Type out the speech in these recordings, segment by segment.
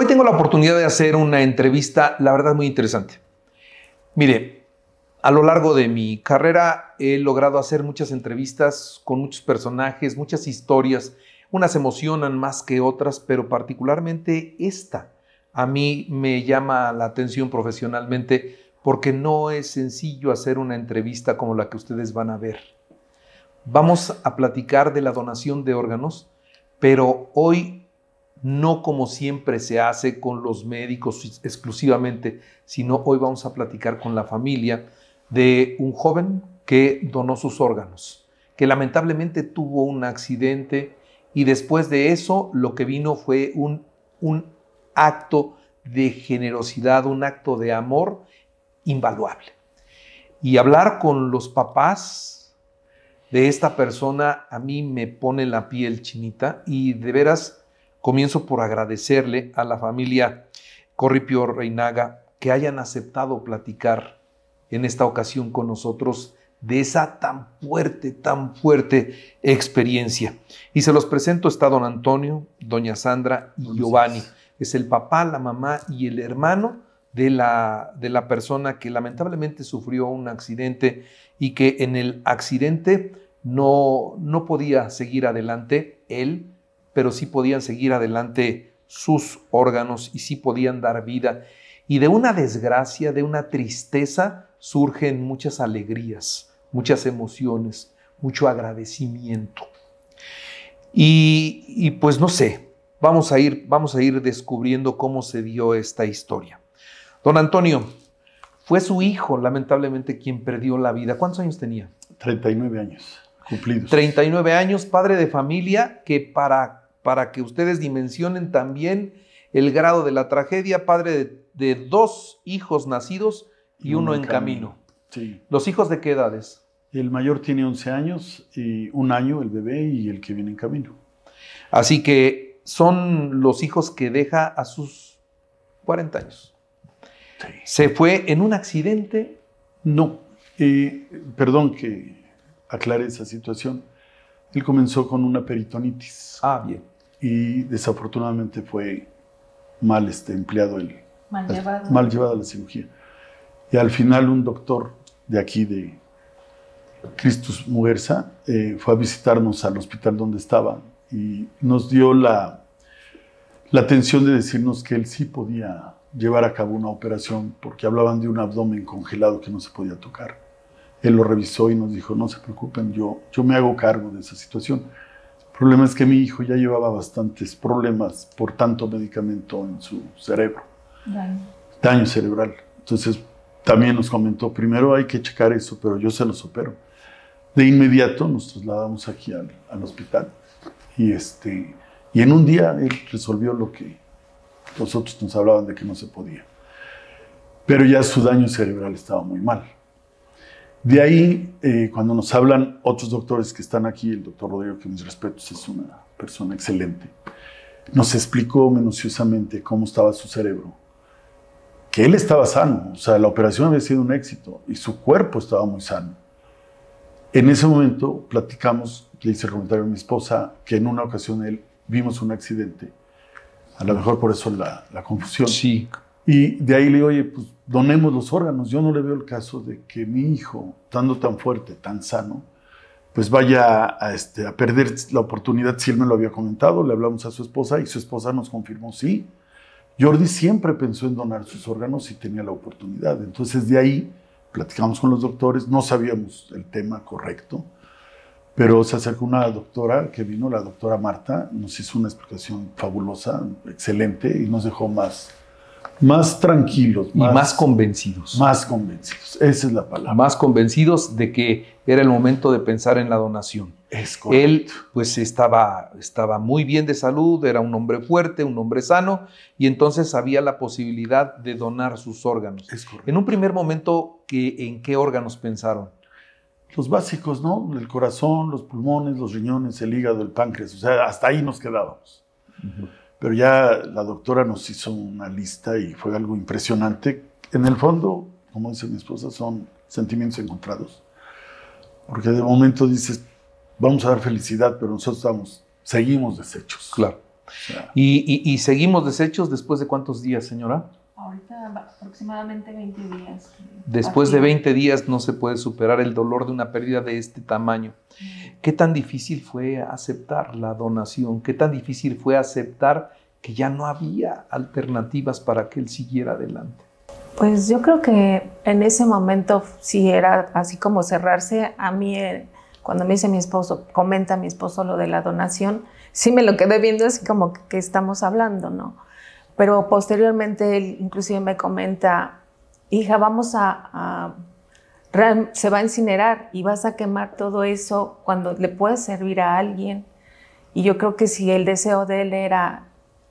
Hoy tengo la oportunidad de hacer una entrevista, la verdad, muy interesante. Mire, a lo largo de mi carrera he logrado hacer muchas entrevistas con muchos personajes, muchas historias. Unas emocionan más que otras, pero particularmente esta a mí me llama la atención profesionalmente porque no es sencillo hacer una entrevista como la que ustedes van a ver. Vamos a platicar de la donación de órganos, pero hoy no como siempre se hace con los médicos exclusivamente, sino hoy vamos a platicar con la familia de un joven que donó sus órganos, que lamentablemente tuvo un accidente y después de eso lo que vino fue un, acto de generosidad, un acto de amor invaluable. Y hablar con los papás de esta persona a mí me pone la piel chinita y de veras Comienzo por agradecerle a la familia Corripio Reinaga que hayan aceptado platicar en esta ocasión con nosotros de esa tan fuerte, tan fuerte experiencia. Y se los presento, está don Antonio, doña Sandra y Giovanni. Es el papá, la mamá y el hermano de la, de la persona que lamentablemente sufrió un accidente y que en el accidente no, no podía seguir adelante él pero sí podían seguir adelante sus órganos y sí podían dar vida. Y de una desgracia, de una tristeza, surgen muchas alegrías, muchas emociones, mucho agradecimiento. Y, pues no sé, vamos a, ir, vamos a ir descubriendo cómo se dio esta historia. Don Antonio, fue su hijo, lamentablemente, quien perdió la vida. ¿Cuántos años tenía? 39 años, cumplidos. 39 años, padre de familia, que para para que ustedes dimensionen también el grado de la tragedia, padre de, dos hijos nacidos y uno, en camino. Sí. ¿Los hijos de qué edades? El mayor tiene 11 años y un año el bebé y el que viene en camino. Así que son los hijos que deja a sus 40 años. ¿Se fue en un accidente? No. perdón que aclare esa situación. Él comenzó con una peritonitis. Ah, bien y desafortunadamente fue mal este, empleado, el, mal, llevado. mal llevada la cirugía. Y al final un doctor de aquí, de Cristus Muguerza, eh, fue a visitarnos al hospital donde estaba y nos dio la, la atención de decirnos que él sí podía llevar a cabo una operación porque hablaban de un abdomen congelado que no se podía tocar. Él lo revisó y nos dijo, no se preocupen, yo, yo me hago cargo de esa situación problema es que mi hijo ya llevaba bastantes problemas por tanto medicamento en su cerebro. Daño. cerebral. Entonces, también nos comentó, primero hay que checar eso, pero yo se lo supero De inmediato nos trasladamos aquí al, hospital y, este, y en un día él resolvió lo que nosotros nos hablaban de que no se podía. Pero ya su daño cerebral estaba muy mal. De ahí, eh, cuando nos hablan otros doctores que están aquí, el doctor Rodrigo, que mis respetos, es una persona excelente, nos explicó minuciosamente cómo estaba su cerebro, que él estaba sano, o sea, la operación había sido un éxito y su cuerpo estaba muy sano. En ese momento platicamos, le hice el comentario a mi esposa, que en una ocasión él vimos un accidente, a lo mejor por eso la, la confusión. Sí. Y de ahí le digo, oye, pues donemos los órganos. Yo no le veo el caso de que mi hijo, estando tan fuerte, tan sano, pues vaya a, este, a perder la oportunidad. Si él me lo había comentado, le hablamos a su esposa y su esposa nos confirmó, sí. Jordi siempre pensó en donar sus órganos si tenía la oportunidad. Entonces de ahí platicamos con los doctores, no sabíamos el tema correcto, pero se acercó una doctora que vino, la doctora Marta, nos hizo una explicación fabulosa, excelente, y nos dejó más más tranquilos. y más convencidos. Más convencidos, esa es la palabra. Más convencidos de que era el momento de pensar en la donación. correcto. Él pues estaba, estaba muy bien de salud, era un hombre fuerte, un hombre sano, y entonces había la posibilidad de donar sus órganos. Es correcto. En un primer momento, ¿en qué órganos pensaron? Los básicos, ¿no? El corazón, los pulmones, los riñones, el hígado, el páncreas, o sea, hasta ahí nos quedábamos. Pero ya la doctora nos hizo una lista y fue algo impresionante. En el fondo, como dice mi esposa, son sentimientos encontrados. Porque de momento dices, vamos a dar felicidad, pero nosotros estamos, seguimos deshechos. Claro. Y, seguimos deshechos después de cuántos días, señora? Ahorita aproximadamente 20 días. Después de 20 días no se puede superar el dolor de una pérdida de este tamaño. ¿Qué tan difícil fue aceptar la donación? ¿Qué tan difícil fue aceptar que ya no había alternativas para que él siguiera adelante? Pues yo creo que en ese momento sí era así como cerrarse. A mí, eh, cuando me dice mi esposo, comenta mi esposo lo de la donación, sí me lo quedé viendo así como que, estamos hablando, ¿no? Pero posteriormente él inclusive me comenta, hija, vamos a se va a incinerar y vas a quemar todo eso cuando le pueda servir a alguien. Y yo creo que si el deseo de él era,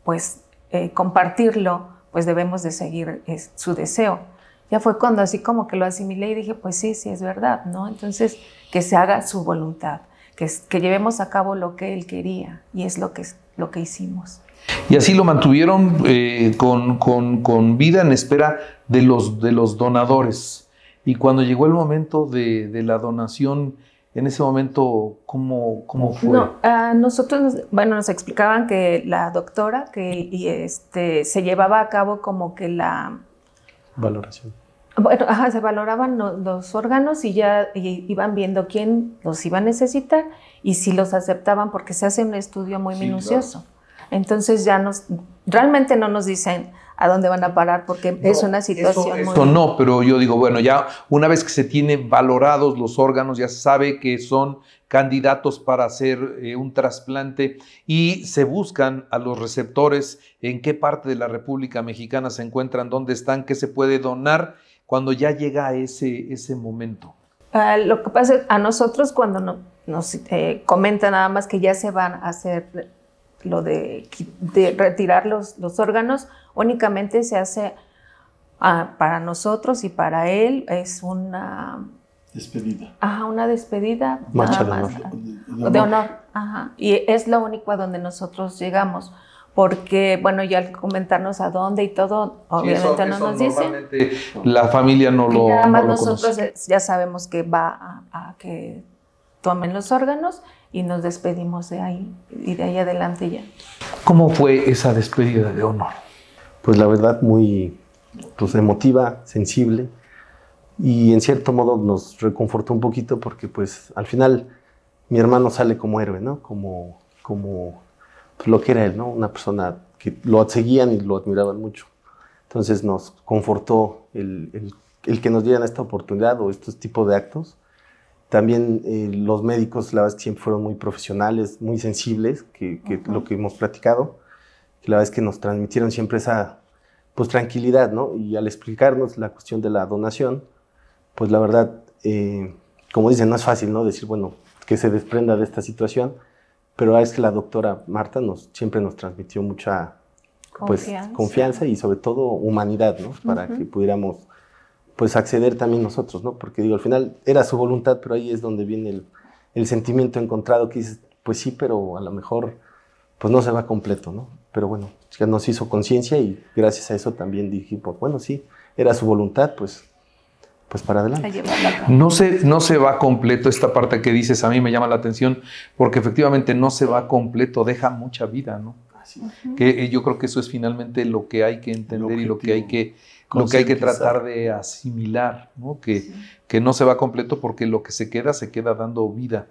pues, eh, compartirlo, pues debemos de seguir su deseo. Ya fue cuando así como que lo asimilé y dije, pues sí, sí, es verdad, ¿no? Entonces, que se haga su voluntad, que, que llevemos a cabo lo que él quería y es lo que, lo que hicimos. Y así lo mantuvieron eh, con, con, vida en espera de los, de los donadores. Y cuando llegó el momento de, la donación, en ese momento, ¿cómo, fue? Ah, nosotros, bueno, nos explicaban que la doctora que este, se llevaba a cabo como que la... Valoración. Bueno, se valoraban los, órganos y ya iban viendo quién los iba a necesitar y si los aceptaban, porque se hace un estudio muy minucioso. Entonces ya nos, realmente no nos dicen a dónde van a parar porque es una situación... muy... no, pero yo digo, bueno, ya una vez que se tienen valorados los órganos, ya se sabe que son candidatos para hacer eh, un trasplante y se buscan a los receptores en qué parte de la República Mexicana se encuentran, dónde están, qué se puede donar cuando ya llega ese, ese momento. Ah, lo que pasa es a nosotros cuando nos eh, comentan nada más que ya se van a hacer lo de, retirar los, órganos, únicamente se hace ah, para nosotros y para él es una... Despedida. Ajá, una despedida. de honor. ajá. Y es lo único a donde nosotros llegamos porque, bueno, ya al comentarnos a dónde y todo, obviamente no nos dicen. La familia no lo. nosotros eh, ya sabemos que va a que tomen los órganos y nos despedimos de ahí y de ahí adelante ya. ¿Cómo fue esa despedida de honor? Pues la verdad muy pues, emotiva, sensible y en cierto modo nos reconfortó un poquito porque pues al final mi hermano sale como héroe, ¿no? Como, como pues, lo que era él, ¿no? Una persona que lo seguían y lo admiraban mucho. Entonces nos confortó el, el, el que nos dieran esta oportunidad o estos tipos de actos también eh, los médicos, la verdad siempre fueron muy profesionales, muy sensibles, que, que lo que hemos platicado, que la verdad es que nos transmitieron siempre esa pues, tranquilidad, ¿no? Y al explicarnos la cuestión de la donación, pues la verdad, eh, como dicen, no es fácil, ¿no? Decir, bueno, que se desprenda de esta situación, pero la verdad es que la doctora Marta nos, siempre nos transmitió mucha pues, confianza. y sobre todo humanidad, ¿no? Para que pudiéramos pues acceder también nosotros, ¿no? Porque digo, al final era su voluntad, pero ahí es donde viene el, sentimiento encontrado que dices, pues sí, pero a lo mejor pues no se va completo, ¿no? Pero bueno, ya nos hizo conciencia y gracias a eso también dije, pues bueno, sí, era su voluntad, pues pues para adelante. No se, no se va completo esta parte que dices, a mí me llama la atención, porque efectivamente no se va completo, deja mucha vida, ¿no? Así. Que eh, yo creo que eso es finalmente lo que hay que entender y lo que hay que lo que hay que tratar de asimilar, ¿no? Que, que no se va completo porque lo que se queda se queda dando vida.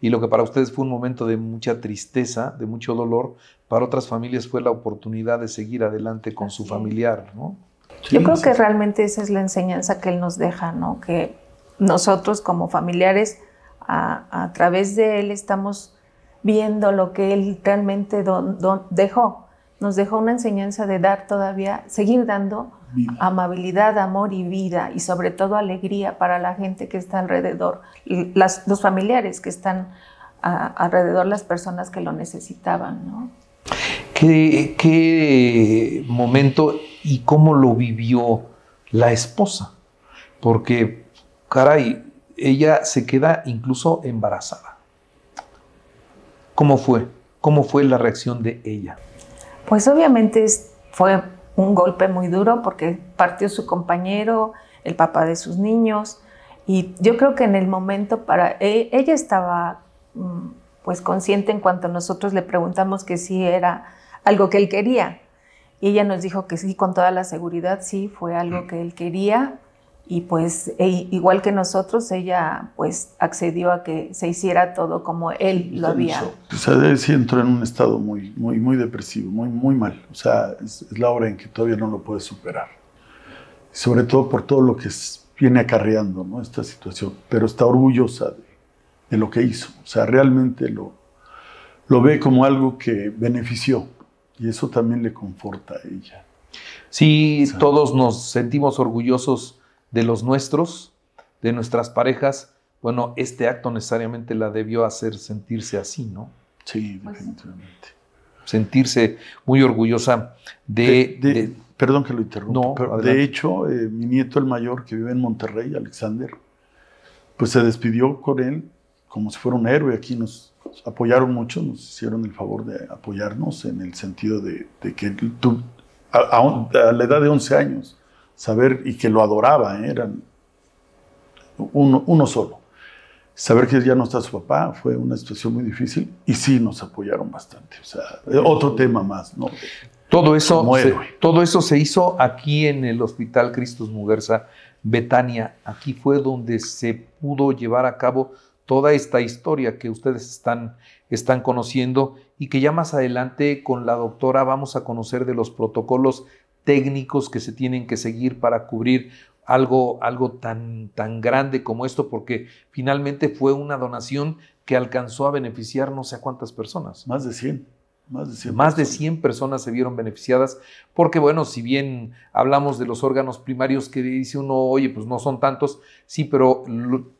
Y lo que para ustedes fue un momento de mucha tristeza, de mucho dolor, para otras familias fue la oportunidad de seguir adelante con su familiar, Yo creo que realmente esa es la enseñanza que él nos deja, ¿no? Que nosotros como familiares, a, través de él estamos viendo lo que él realmente dejó nos dejó una enseñanza de dar todavía, seguir dando amabilidad, amor y vida, y sobre todo alegría para la gente que está alrededor, los familiares que están alrededor, las personas que lo necesitaban. ¿Qué momento y cómo lo vivió la esposa? Porque, caray, ella se queda incluso embarazada. ¿Cómo fue? ¿Cómo fue la reacción de ella? Pues obviamente fue un golpe muy duro porque partió su compañero, el papá de sus niños, y yo creo que en el momento para e, ella estaba mm, pues consciente en cuanto nosotros le preguntamos que si era algo que él quería. Y ella nos dijo que sí, con toda la seguridad, sí, fue algo mm. que él quería, y pues e igual que nosotros, ella pues accedió a que se hiciera todo como él lo había. O sea, sí entró en un estado muy, muy, muy depresivo, muy, muy mal. O sea, es, la hora en que todavía no lo puede superar. Sobre todo por todo lo que viene acarreando ¿no? esta situación. Pero está orgullosa de, lo que hizo. O sea, realmente lo, lo ve como algo que benefició. Y eso también le conforta a ella. Sí, todos nos sentimos orgullosos de los nuestros, de nuestras parejas, bueno, este acto necesariamente la debió hacer sentirse así, ¿no? Sí, pues definitivamente. Sentirse muy orgullosa de... perdón que lo interrumpa. de hecho, eh, mi nieto el mayor que vive en Monterrey, Alexander, pues se despidió con él como si fuera un héroe. Aquí nos apoyaron mucho, nos hicieron el favor de apoyarnos en el sentido de, que tú, a la edad de 11 años, saber y que lo adoraba, ¿eh? eran uno, solo. Saber que ya no está su papá fue una situación muy difícil y sí nos apoyaron bastante. O sea, eh, otro tema más, ¿no? Todo eso, se, todo eso se hizo aquí en el Hospital Cristos Muguerza, Betania. Aquí fue donde se pudo llevar a cabo toda esta historia que ustedes están, están conociendo y que ya más adelante con la doctora vamos a conocer de los protocolos técnicos que se tienen que seguir para cubrir algo, algo tan, tan grande como esto, porque finalmente fue una donación que alcanzó a beneficiar no sé cuántas personas. Más de 100. Más de 100, Más de personas se vieron beneficiadas, porque bueno, si bien hablamos de los órganos primarios que dice uno, oye, pues no son tantos, sí, pero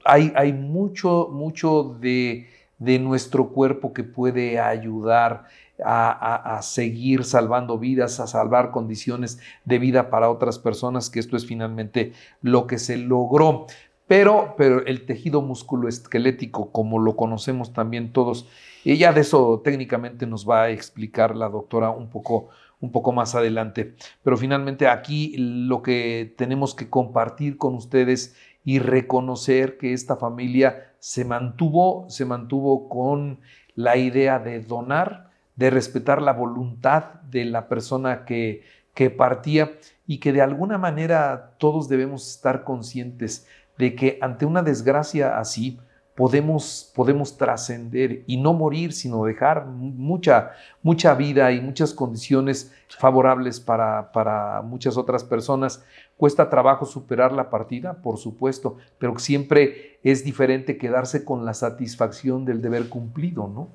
hay, hay mucho, mucho de, de nuestro cuerpo que puede ayudar a, seguir salvando vidas, a salvar condiciones de vida para otras personas, que esto es finalmente lo que se logró. Pero, pero el tejido musculoesquelético, como lo conocemos también todos, y ya de eso técnicamente nos va a explicar la doctora un poco, un poco más adelante. Pero finalmente aquí lo que tenemos que compartir con ustedes y reconocer que esta familia se mantuvo, se mantuvo con la idea de donar, de respetar la voluntad de la persona que, que partía y que de alguna manera todos debemos estar conscientes de que ante una desgracia así podemos, podemos trascender y no morir, sino dejar mucha, mucha vida y muchas condiciones favorables para, para muchas otras personas. Cuesta trabajo superar la partida, por supuesto, pero siempre es diferente quedarse con la satisfacción del deber cumplido, ¿no?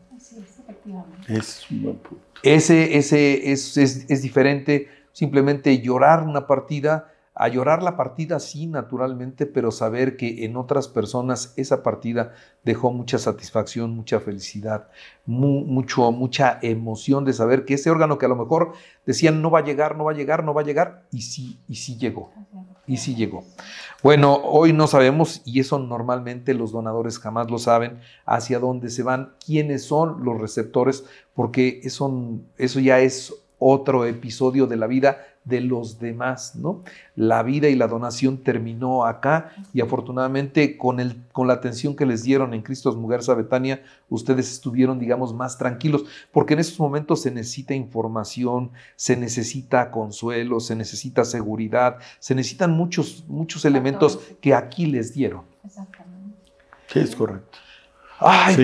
Es Ese, ese es, es, es diferente simplemente llorar una partida a llorar la partida, sí, naturalmente, pero saber que en otras personas esa partida dejó mucha satisfacción, mucha felicidad, mucho, mucha emoción de saber que ese órgano que a lo mejor decían no va a llegar, no va a llegar, no va a llegar, y sí, y sí llegó, y sí llegó. Bueno, hoy no sabemos, y eso normalmente los donadores jamás lo saben, hacia dónde se van, quiénes son los receptores, porque eso, eso ya es otro episodio de la vida de los demás, ¿no? La vida y la donación terminó acá y afortunadamente con, el, con la atención que les dieron en Cristo Mujeres a Betania, ustedes estuvieron, digamos, más tranquilos, porque en esos momentos se necesita información, se necesita consuelo, se necesita seguridad, se necesitan muchos, muchos elementos que aquí les dieron. Exactamente. Sí, es correcto. Ay,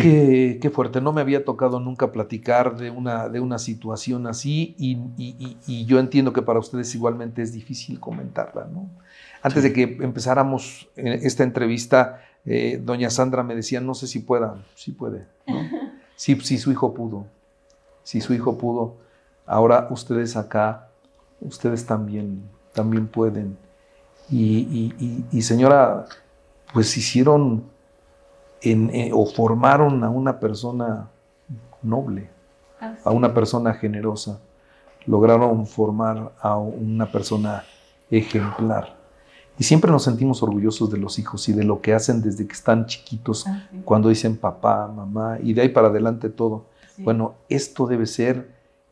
qué, fuerte, no me había tocado nunca platicar de una, de una situación así y, yo entiendo que para ustedes igualmente es difícil comentarla, ¿no? Antes de que empezáramos eh, esta entrevista, eh, doña Sandra me decía, no sé si pueda, si puede, ¿no? si, su hijo pudo, si su hijo pudo, ahora ustedes acá, ustedes también, también pueden. y, y señora, pues hicieron eh, o formaron a una persona noble, ah, a una persona generosa, lograron formar a una persona ejemplar. Y siempre nos sentimos orgullosos de los hijos y de lo que hacen desde que están chiquitos, ah, cuando dicen papá, mamá, y de ahí para adelante todo. Bueno, esto debe ser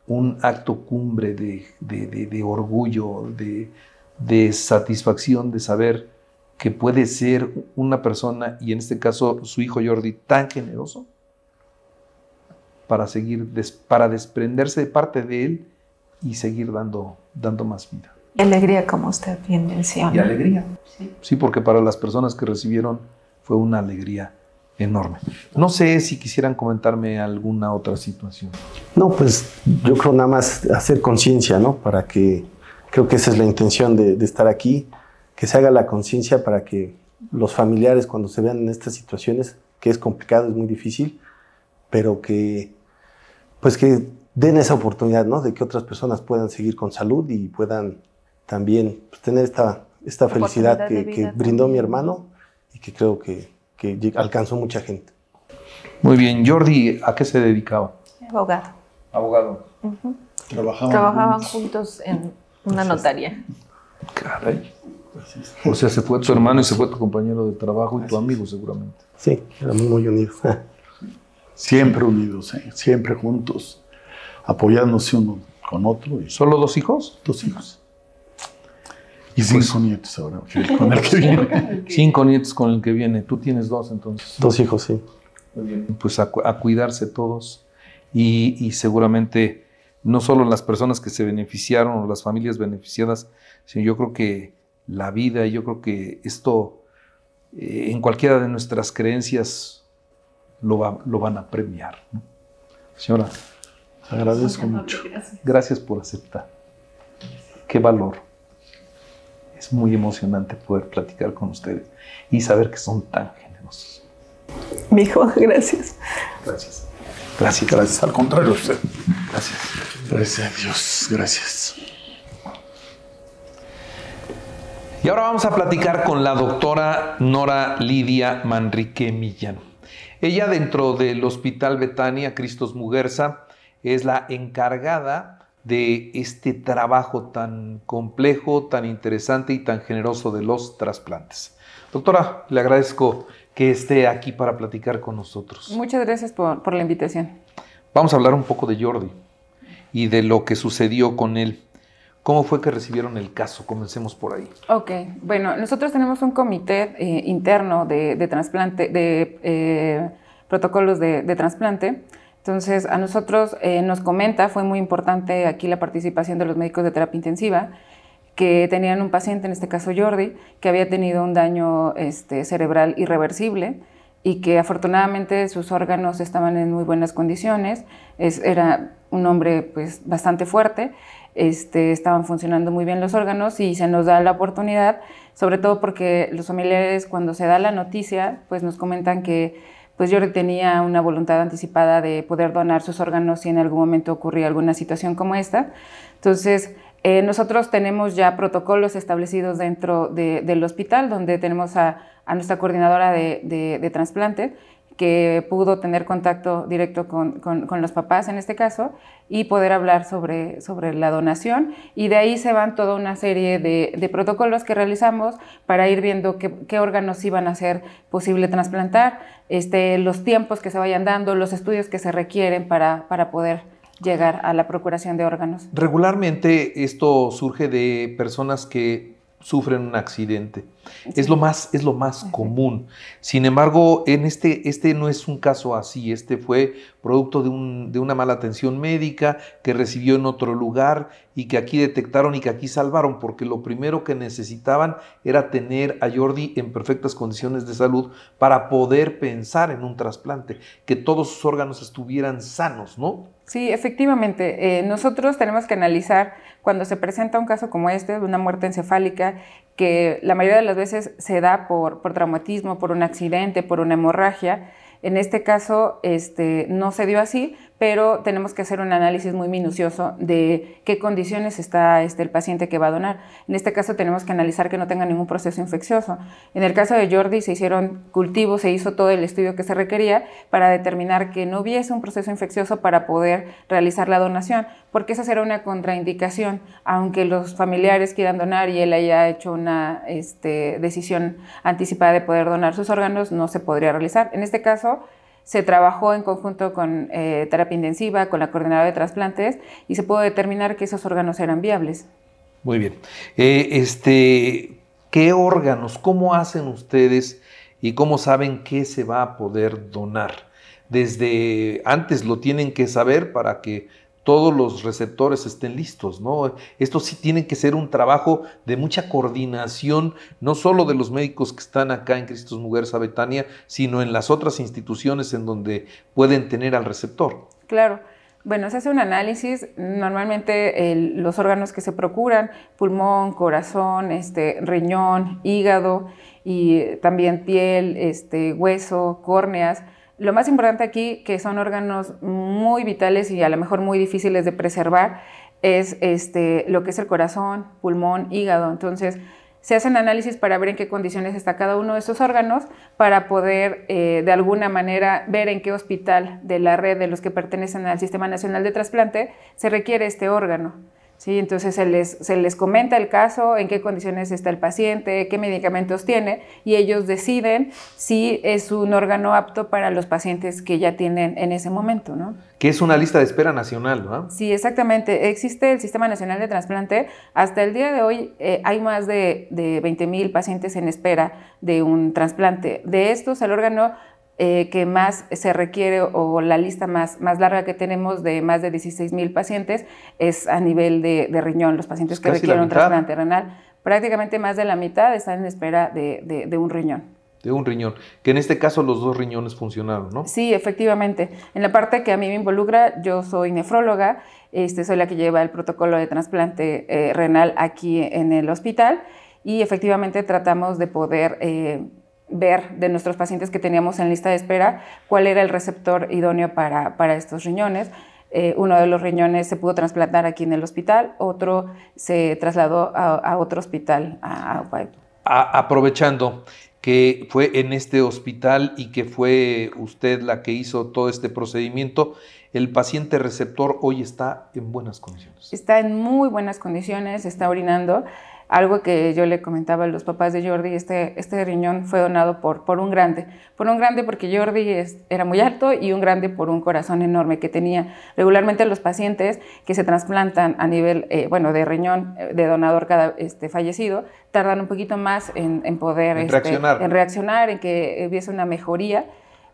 un acto cumbre de orgullo, de, satisfacción de saber que puede ser una persona, y en este caso su hijo Jordi, tan generoso para seguir, para desprenderse de parte de él y seguir dando, dando más vida. Y alegría, como usted bien menciona. Y alegría. Sí. sí, porque para las personas que recibieron fue una alegría enorme. No sé si quisieran comentarme alguna otra situación. No, pues yo creo nada más hacer conciencia, ¿no? Para que creo que esa es la intención de estar aquí, que se haga la conciencia para que los familiares cuando se vean en estas situaciones, que es complicado, es muy difícil, pero que pues que den esa oportunidad, ¿no? De que otras personas puedan seguir con salud y puedan también pues, tener esta, esta felicidad que, brindó mi hermano y que creo que, que alcanzó mucha gente. Muy bien, Jordi, ¿a qué se dedicaba? Abogado. Abogado. Trabajaban, Trabajaban juntos. en una notaria. Caray. O sea, se fue tu hermano y se fue tu compañero de trabajo y tu amigo seguramente. Sí, éramos muy unidos. siempre unidos, ¿eh? siempre juntos, apoyándose uno con otro. Y... ¿Solo dos hijos? Dos hijos. Y cinco pues, nietos ahora, con el que viene. Cinco nietos con el que viene. Tú tienes dos entonces. Dos hijos, sí. Pues a, cuidarse todos y, y, seguramente no solo las personas que se beneficiaron o las familias beneficiadas, sino yo creo que la vida. Y yo creo que esto, eh, en cualquiera de nuestras creencias, lo, van a premiar. Señora, agradezco mucho. Gracias por aceptar. Qué valor. Es muy emocionante poder platicar con ustedes y saber que son tan generosos. Mi hijo, gracias. Gracias. Gracias. Gracias, al contrario, usted. Gracias. Gracias a Dios, gracias. Y ahora vamos a platicar con la doctora Nora Lidia Manrique Millán. Ella dentro del Hospital Betania Cristos Muguerza es la encargada de este trabajo tan complejo, tan interesante y tan generoso de los trasplantes. Doctora, le agradezco que esté aquí para platicar con nosotros. Muchas gracias por, por la invitación. Vamos a hablar un poco de Jordi y de lo que sucedió con él. ¿Cómo fue que recibieron el caso? Comencemos por ahí. Ok, bueno, nosotros tenemos un comité eh, interno de, trasplante, de eh, protocolos de, trasplante. Entonces, a nosotros eh, nos comenta, fue muy importante aquí la participación de los médicos de terapia intensiva, que tenían un paciente, en este caso Jordi, que había tenido un daño este, cerebral irreversible y que afortunadamente sus órganos estaban en muy buenas condiciones, era un hombre pues, bastante fuerte este, estaban funcionando muy bien los órganos y se nos da la oportunidad, sobre todo porque los familiares cuando se da la noticia, pues nos comentan que pues yo tenía una voluntad anticipada de poder donar sus órganos si en algún momento ocurría alguna situación como esta. Entonces, eh, nosotros tenemos ya protocolos establecidos dentro del hospital, donde tenemos a, nuestra coordinadora de, de, de trasplante, que pudo tener contacto directo con, los papás en este caso y poder hablar sobre, sobre la donación. Y de ahí se van toda una serie de, protocolos que realizamos para ir viendo qué, órganos iban a ser posible trasplantar, este, los tiempos que se vayan dando, los estudios que se requieren para poder llegar a la procuración de órganos. Regularmente esto surge de personas que sufren un accidente es lo más, es lo más común. Sin embargo, en este, este no es un caso así. Este fue producto de, una mala atención médica que recibió en otro lugar y que aquí detectaron y que aquí salvaron, porque lo primero que necesitaban era tener a Jordi en perfectas condiciones de salud para poder pensar en un trasplante, que todos sus órganos estuvieran sanos, ¿no? Sí, efectivamente. Eh, nosotros tenemos que analizar cuando se presenta un caso como este, de una muerte encefálica, que la mayoría de las veces se da por, traumatismo, por un accidente, por una hemorragia. En este caso este, no se dio así, pero tenemos que hacer un análisis muy minucioso de qué condiciones está este, el paciente que va a donar. En este caso tenemos que analizar que no tenga ningún proceso infeccioso. En el caso de Jordi se hicieron cultivos, se hizo todo el estudio que se requería para determinar que no hubiese un proceso infeccioso para poder realizar la donación, porque esa será una contraindicación, aunque los familiares quieran donar y él haya hecho una este, decisión anticipada de poder donar sus órganos, no se podría realizar. En este caso, se trabajó en conjunto con eh, terapia intensiva, con la coordinadora de trasplantes y se pudo determinar que esos órganos eran viables. Muy bien. Eh, este, ¿Qué órganos? ¿Cómo hacen ustedes y cómo saben qué se va a poder donar? Desde antes lo tienen que saber para que todos los receptores estén listos, ¿no? Esto sí tiene que ser un trabajo de mucha coordinación, no solo de los médicos que están acá en Cristos Mujeres Betania, sino en las otras instituciones en donde pueden tener al receptor. Claro. Bueno, se hace un análisis, normalmente los órganos que se procuran, pulmón, corazón, este, riñón, hígado y también piel, este, hueso, córneas, lo más importante aquí, que son órganos muy vitales y a lo mejor muy difíciles de preservar, es este, lo que es el corazón, pulmón, hígado. Entonces, se hacen análisis para ver en qué condiciones está cada uno de estos órganos para poder eh, de alguna manera ver en qué hospital de la red de los que pertenecen al Sistema Nacional de Trasplante se requiere este órgano. ¿sí? Entonces se les, se les comenta el caso, en qué condiciones está el paciente, qué medicamentos tiene y ellos deciden si es un órgano apto para los pacientes que ya tienen en ese momento, ¿no? Que es una lista de espera nacional, ¿no? Sí, exactamente. Existe el Sistema Nacional de Transplante. Hasta el día de hoy eh, hay más de, de mil pacientes en espera de un trasplante. De estos, el órgano eh, que más se requiere o la lista más, más larga que tenemos de más de 16 mil pacientes es a nivel de, riñón, los pacientes que requieren un trasplante renal. Prácticamente más de la mitad están en espera de, un riñón de un riñón, que en este caso los dos riñones funcionaron, ¿no? Sí, efectivamente. En la parte que a mí me involucra, yo soy nefróloga, este, soy la que lleva el protocolo de trasplante eh, renal aquí en el hospital y efectivamente tratamos de poder eh, ver de nuestros pacientes que teníamos en lista de espera cuál era el receptor idóneo para, estos riñones. Eh, uno de los riñones se pudo trasplantar aquí en el hospital, otro se trasladó a, otro hospital, Aprovechando que fue en este hospital y que fue usted la que hizo todo este procedimiento, el paciente receptor hoy está en buenas condiciones. Está en muy buenas condiciones, está orinando algo que yo le comentaba a los papás de Jordi, este, este riñón fue donado por, por un grande, por un grande porque Jordi era muy alto y un grande por un corazón enorme que tenía. Regularmente los pacientes que se trasplantan a nivel, eh, bueno, de riñón, eh, de donador cada este, fallecido, tardan un poquito más en, poder... Este, reaccionar. En que hubiese una mejoría.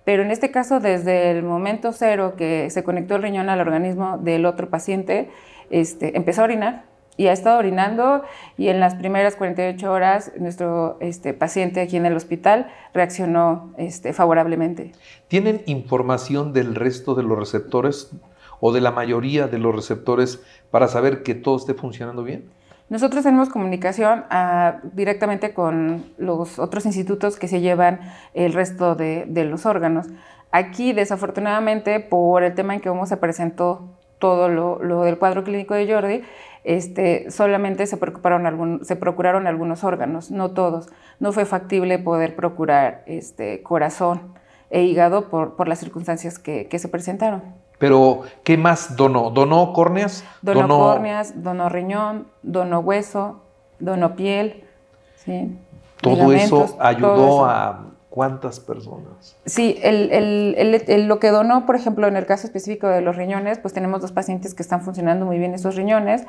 Pero en este caso, desde el momento cero que se conectó el riñón al organismo del otro paciente, este, empezó a orinar, y ha estado orinando y en las primeras 48 horas nuestro este, paciente aquí en el hospital reaccionó este, favorablemente. ¿Tienen información del resto de los receptores o de la mayoría de los receptores para saber que todo esté funcionando bien? Nosotros tenemos comunicación ah, directamente con los otros institutos que se llevan el resto de, los órganos. Aquí, desafortunadamente, por el tema en que cómo se presentó todo lo, lo del cuadro clínico de Jordi, este, solamente se procuraron, se procuraron algunos órganos, no todos. No fue factible poder procurar este, corazón e hígado por, las circunstancias que, se presentaron. Pero, ¿qué más donó? ¿Donó córneas? Donó, córneas, donó riñón, donó hueso, donó piel. ¿sí? Todo eso ayudó a ¿Cuántas personas? Sí, el, el, el, lo que donó, por ejemplo, en el caso específico de los riñones, pues tenemos dos pacientes que están funcionando muy bien esos riñones.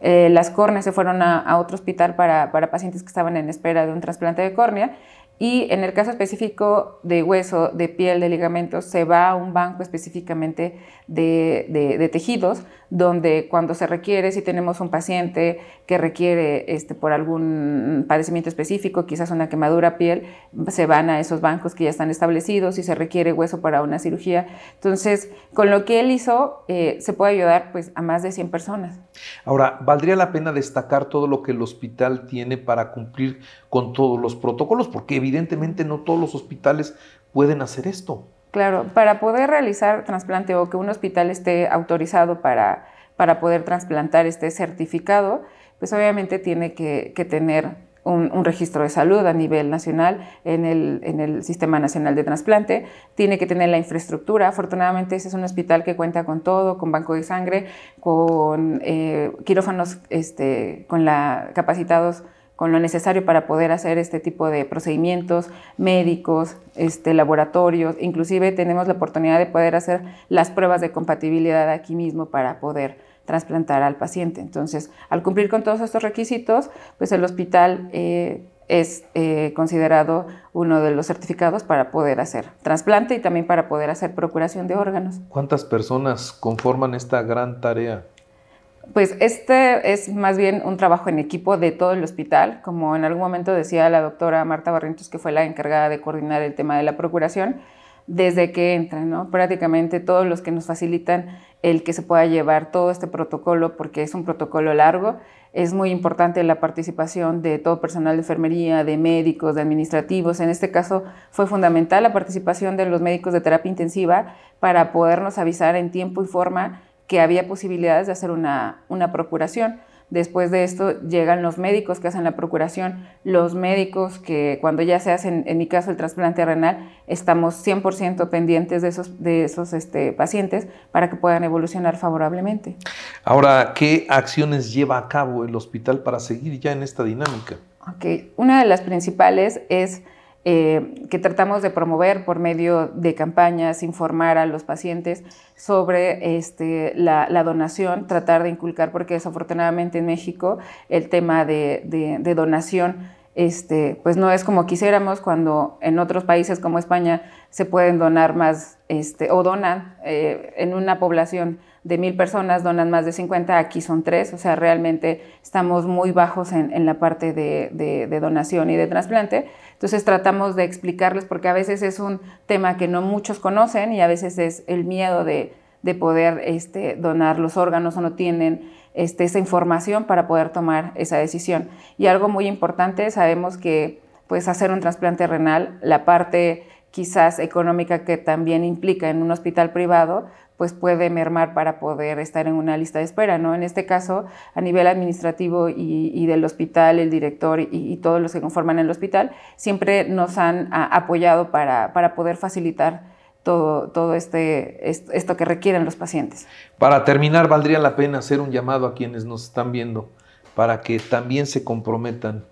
Eh, las córneas se fueron a, a otro hospital para, para, pacientes que estaban en espera de un trasplante de córnea. Y en el caso específico de hueso, de piel, de ligamentos, se va a un banco específicamente de, tejidos, donde cuando se requiere, si tenemos un paciente que requiere este, por algún padecimiento específico, quizás una quemadura piel, se van a esos bancos que ya están establecidos y se requiere hueso para una cirugía. Entonces, con lo que él hizo, eh, se puede ayudar pues, a más de 100 personas. Ahora, ¿valdría la pena destacar todo lo que el hospital tiene para cumplir con todos los protocolos? Porque evidentemente no todos los hospitales pueden hacer esto. Claro, para poder realizar trasplante o que un hospital esté autorizado para, para poder trasplantar esté certificado, pues obviamente tiene que, que tener un, registro de salud a nivel nacional en el, en el, Sistema Nacional de Trasplante, tiene que tener la infraestructura. Afortunadamente ese es un hospital que cuenta con todo, con banco de sangre, con eh, quirófanos este, con la, capacitados con lo necesario para poder hacer este tipo de procedimientos médicos, este, laboratorios, inclusive tenemos la oportunidad de poder hacer las pruebas de compatibilidad aquí mismo para poder trasplantar al paciente. Entonces, al cumplir con todos estos requisitos, pues el hospital eh, es eh, considerado uno de los certificados para poder hacer trasplante y también para poder hacer procuración de órganos. ¿Cuántas personas conforman esta gran tarea? Pues este es más bien un trabajo en equipo de todo el hospital, como en algún momento decía la doctora Marta Barrientos, que fue la encargada de coordinar el tema de la procuración, desde que entra ¿no? Prácticamente todos los que nos facilitan el que se pueda llevar todo este protocolo, porque es un protocolo largo, es muy importante la participación de todo personal de enfermería, de médicos, de administrativos. En este caso fue fundamental la participación de los médicos de terapia intensiva para podernos avisar en tiempo y forma que había posibilidades de hacer una, procuración. Después de esto llegan los médicos que hacen la procuración, los médicos que cuando ya se hacen, en mi caso, el trasplante renal, estamos 100% pendientes de esos, de esos este, pacientes para que puedan evolucionar favorablemente. Ahora, ¿qué acciones lleva a cabo el hospital para seguir ya en esta dinámica? Ok, una de las principales es eh, que tratamos de promover por medio de campañas, informar a los pacientes sobre este, la, donación, tratar de inculcar, porque desafortunadamente en México el tema de, donación este, pues no es como quisiéramos cuando en otros países como España se pueden donar más este, o donan eh, en una población de mil personas donan más de 50, aquí son tres, o sea, realmente estamos muy bajos en, la parte de, donación y de trasplante. Entonces tratamos de explicarles porque a veces es un tema que no muchos conocen y a veces es el miedo de, poder este, donar los órganos o no tienen este, esa información para poder tomar esa decisión. Y algo muy importante, sabemos que pues hacer un trasplante renal, la parte quizás económica que también implica en un hospital privado, pues puede mermar para poder estar en una lista de espera, ¿no? En este caso, a nivel administrativo y, del hospital, el director y, todos los que conforman el hospital, siempre nos han apoyado para, para poder facilitar todo, todo este, esto que requieren los pacientes. Para terminar, valdría la pena hacer un llamado a quienes nos están viendo para que también se comprometan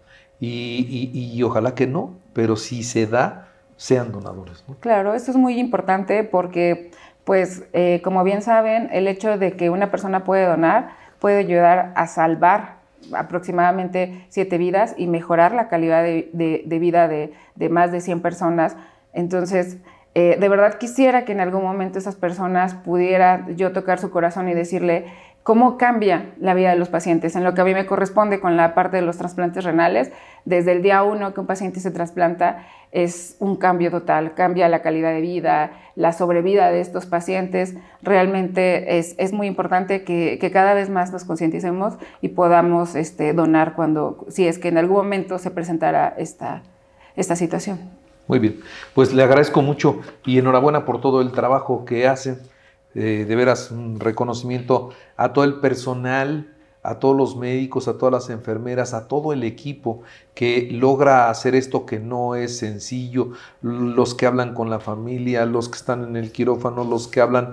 y, y, ojalá que no, pero si se da, sean donadores. Claro, esto es muy importante porque pues eh, como bien saben, el hecho de que una persona puede donar puede ayudar a salvar aproximadamente siete vidas y mejorar la calidad de, vida de, más de 100 personas. Entonces, eh, de verdad quisiera que en algún momento esas personas pudiera yo tocar su corazón y decirle, cómo cambia la vida de los pacientes. En lo que a mí me corresponde con la parte de los trasplantes renales, desde el día uno que un paciente se trasplanta es un cambio total, cambia la calidad de vida, la sobrevida de estos pacientes. Realmente es, muy importante que, cada vez más nos concienticemos y podamos este, donar cuando, si es que en algún momento se presentara esta, esta situación. Muy bien, pues le agradezco mucho y enhorabuena por todo el trabajo que hacen de veras un reconocimiento a todo el personal, a todos los médicos, a todas las enfermeras, a todo el equipo que logra hacer esto que no es sencillo, los que hablan con la familia, los que están en el quirófano, los que hablan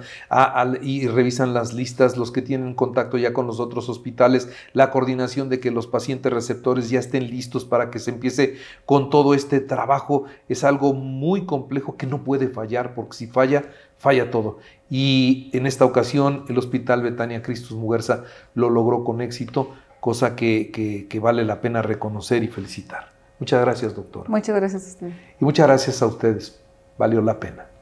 y revisan las listas, los que tienen contacto ya con los otros hospitales, la coordinación de que los pacientes receptores ya estén listos para que se empiece con todo este trabajo, es algo muy complejo que no puede fallar, porque si falla, falla todo. Y en esta ocasión el Hospital Betania Cristus Muguerza lo logró con éxito cosa que, vale la pena reconocer y felicitar. Muchas gracias, doctora. Muchas gracias a usted. Y muchas gracias a ustedes. Valió la pena.